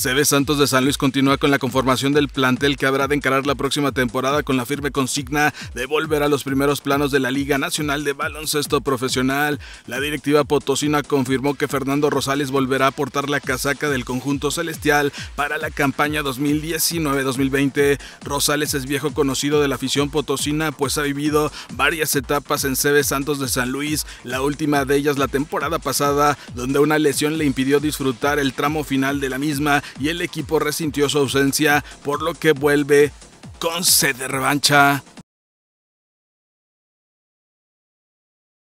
CB Santos de San Luis continúa con la conformación del plantel que habrá de encarar la próxima temporada con la firme consigna de volver a los primeros planos de la Liga Nacional de Baloncesto Profesional. La directiva potosina confirmó que Fernando Rosales volverá a portar la casaca del conjunto celestial para la campaña 2019-2020. Rosales es viejo conocido de la afición potosina, pues ha vivido varias etapas en CB Santos de San Luis, la última de ellas la temporada pasada, donde una lesión le impidió disfrutar el tramo final de la misma y el equipo resintió su ausencia, por lo que vuelve con sed de revancha